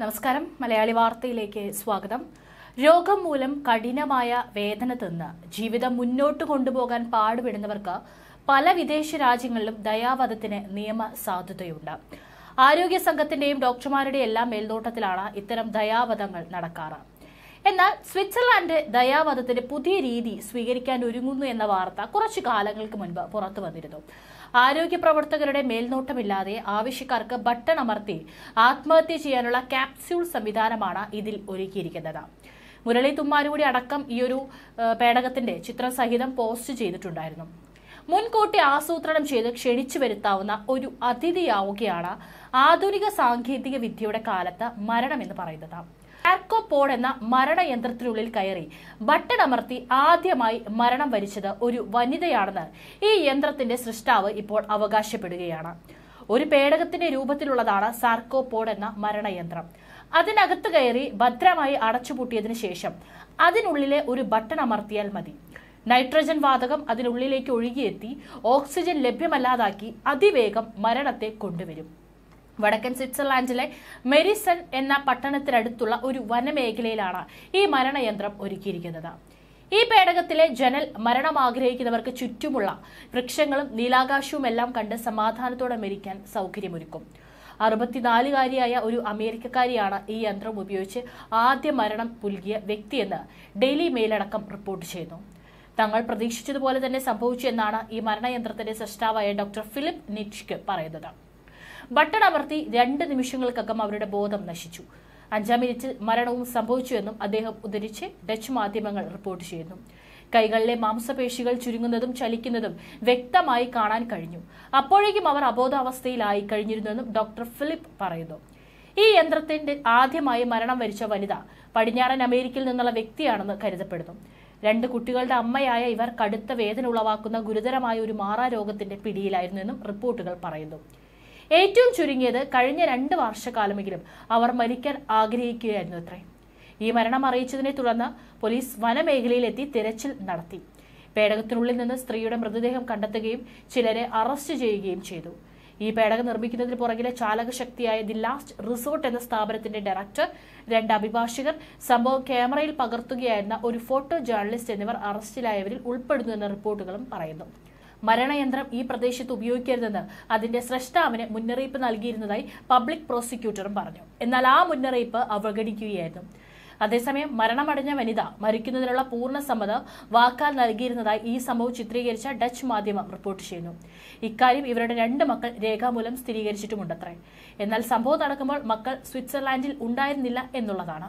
നമസ്കാരം മലയാളി വാർത്തയിലേക്ക് സ്വാഗതം രോഗം മൂലം കഠിനമായ വേദന തിന്ന് ജീവിതം മുന്നോട്ട് കൊണ്ടുപോകാൻ പാടുപെടുന്നവർക്ക് പല വിദേശ രാജ്യങ്ങളിലും ദയാവധത്തിന് നിയമ സാധുതയുണ്ട് ആരോഗ്യ സംഘത്തിന്റെയും ഡോക്ടർമാരുടെയും എല്ലാം മേൽനോട്ടത്തിലാണ് ഇത്തരം ദയാവധങ്ങൾ നടക്കാറ് എന്നാൽ സ്വിറ്റ്സർലാൻഡ് ദയാവധത്തിന് പുതിയ രീതി സ്വീകരിക്കാൻ ഒരുങ്ങുന്നു എന്ന വാർത്ത കുറച്ചു കാലങ്ങൾക്ക് മുൻപ് പുറത്തു വന്നിരുന്നു ആരോഗ്യ പ്രവർത്തകരുടെ മേൽനോട്ടമില്ലാതെ ആവശ്യക്കാർക്ക് ബട്ടൺ അമർത്തി ആത്മഹത്യ ചെയ്യാനുള്ള കാപ്സ്യൂൾ സംവിധാനമാണ് ഇതിൽ ഒരുക്കിയിരിക്കുന്നത് മുരളി തുമ്മാരുകൂടി അടക്കം ഈ ഒരു പേടകത്തിന്റെ ചിത്രം സഹിതം പോസ്റ്റ് ചെയ്തിട്ടുണ്ടായിരുന്നു മുൻകൂട്ടി ആസൂത്രണം ചെയ്ത് ക്ഷണിച്ചു വരുത്താവുന്ന ഒരു അതിഥിയാവുകയാണ് ആധുനിക സാങ്കേതിക വിദ്യയുടെ കാലത്ത് മരണമെന്ന് പറയുന്നത് ആർക്കോപോഡ് എന്ന മരണയന്ത്രത്തിനുള്ളിൽ കയറി ബട്ടൺ അമർത്തി ആദ്യമായി മരണം വരിച്ചത് ഒരു വനിതയാണെന്ന് ഈ യന്ത്രത്തിന്റെ സൃഷ്ടാവ് ഇപ്പോൾ അവകാശപ്പെടുകയാണ് ഒരു പേടകത്തിന്റെ രൂപത്തിലുള്ളതാണ് സാർക്കോപോഡ് എന്ന മരണയന്ത്രം അതിനകത്ത് കയറി ഭദ്രമായി അടച്ചുപൂട്ടിയതിനു ശേഷം അതിനുള്ളിലെ ഒരു ബട്ടൺ അമർത്തിയാൽ മതി നൈട്രജൻ വാതകം അതിനുള്ളിലേക്ക് ഒഴുകിയെത്തി ഓക്സിജൻ ലഭ്യമല്ലാതാക്കി അതിവേഗം മരണത്തെ കൊണ്ടുവരും വടക്കൻ സ്വിറ്റ്സർലാൻഡിലെ മെരിസൺ എന്ന പട്ടണത്തിനടുത്തുള്ള ഒരു വനമേഖലയിലാണ് ഈ മരണയന്ത്രം ഒരുക്കിയിരിക്കുന്നത് ഈ പേടകത്തിലെ ജനൽ മരണം ആഗ്രഹിക്കുന്നവർക്ക് ചുറ്റുമുള്ള വൃക്ഷങ്ങളും നീലാകാശവും എല്ലാം കണ്ട് സമാധാനത്തോടെ മരിക്കാൻ സൗകര്യമൊരുക്കും അറുപത്തിനാലുകാരിയായ ഒരു അമേരിക്കക്കാരിയാണ് ഈ യന്ത്രം ഉപയോഗിച്ച് ആദ്യ മരണം പുൽകിയ വ്യക്തിയെന്ന് ഡെയിലി മെയിലടക്കം റിപ്പോർട്ട് ചെയ്യുന്നു തങ്ങൾ പ്രതീക്ഷിച്ചതുപോലെ തന്നെ സംഭവിച്ചു എന്നാണ് ഈ മരണയന്ത്രത്തിന്റെ സൃഷ്ടാവായ ഡോക്ടർ ഫിലിപ്പ് നിറ്റ്ഷ്ക്ക് പറയുന്നത് ബട്ടൺ അമർത്തി രണ്ട് നിമിഷങ്ങൾക്കകം അവരുടെ ബോധം നശിച്ചു അഞ്ചാം മിനിറ്റിൽ മരണവും സംഭവിച്ചുവെന്നും അദ്ദേഹം ഉദ്ധരിച്ച് ഡച്ച് മാധ്യമങ്ങൾ റിപ്പോർട്ട് ചെയ്യുന്നു കൈകളിലെ മാംസപേശികൾ ചുരുങ്ങുന്നതും ചലിക്കുന്നതും വ്യക്തമായി കാണാൻ കഴിഞ്ഞു അപ്പോഴേക്കും അവർ അബോധാവസ്ഥയിലായി കഴിഞ്ഞിരുന്നെന്നും ഡോക്ടർ ഫിലിപ്പ് പറയുന്നു ഈ യന്ത്രത്തിന്റെ ആദ്യമായി മരണം വരിച്ച വനിത പടിഞ്ഞാറൻ അമേരിക്കയിൽ നിന്നുള്ള വ്യക്തിയാണെന്ന് കരുതപ്പെടുന്നു രണ്ട് കുട്ടികളുടെ അമ്മയായ ഇവർ കടുത്ത വേദന ഉളവാക്കുന്ന ഗുരുതരമായ ഒരു മാറാരോഗത്തിന്റെ പിടിയിലായിരുന്നുവെന്നും റിപ്പോർട്ടുകൾ പറയുന്നു ഏറ്റവും ചുരുങ്ങിയത് കഴിഞ്ഞ രണ്ട് വർഷക്കാലമെങ്കിലും അവർ മരിക്കാൻ ആഗ്രഹിക്കുകയായിരുന്നു അത്രേ ഈ മരണം അറിയിച്ചതിനെ തുടർന്ന് പോലീസ് വനമേഖലയിലെത്തി തിരച്ചിൽ നടത്തി പേടകത്തിനുള്ളിൽ നിന്ന് സ്ത്രീയുടെ മൃതദേഹം കണ്ടെത്തുകയും ചിലരെ അറസ്റ്റ് ചെയ്യുകയും ചെയ്തു ഈ പേടകം നിർമ്മിക്കുന്നതിന് പുറകിലെ ചാലകശക്തിയായ ദി ലാസ്റ്റ് റിസോർട്ട് എന്ന സ്ഥാപനത്തിന്റെ ഡയറക്ടർ രണ്ട് അഭിഭാഷകർ സംഭവം ക്യാമറയിൽ പകർത്തുകയായിരുന്ന ഒരു ഫോട്ടോ ജേർണലിസ്റ്റ് എന്നിവർ അറസ്റ്റിലായവരിൽ ഉൾപ്പെടുന്നു എന്ന റിപ്പോർട്ടുകളും പറയുന്നു മരണയന്ത്രം ഈ പ്രദേശത്ത് ഉപയോഗിക്കരുതെന്ന് അതിന്റെ സ്രഷ്ടാവിന് മുന്നറിയിപ്പ് നൽകിയിരുന്നതായി പബ്ലിക് പ്രോസിക്യൂട്ടറും പറഞ്ഞു എന്നാൽ ആ മുന്നറിയിപ്പ് അവഗണിക്കുകയായിരുന്നു അതേസമയം മരണമടഞ്ഞ വനിത മരിക്കുന്നതിനുള്ള പൂർണ്ണ സമ്മതം വാക്കാൽ നൽകിയിരുന്നതായി ഈ സംഭവം ചിത്രീകരിച്ച ഡച്ച് മാധ്യമം റിപ്പോർട്ട് ചെയ്യുന്നു ഇക്കാര്യം ഇവരുടെ രണ്ട് മക്കൾ രേഖാമൂലം സ്ഥിരീകരിച്ചിട്ടുമുണ്ടത്രേ എന്നാൽ സംഭവം നടക്കുമ്പോൾ മക്കൾ സ്വിറ്റ്സർലാൻഡിൽ ഉണ്ടായിരുന്നില്ല എന്നുള്ളതാണ്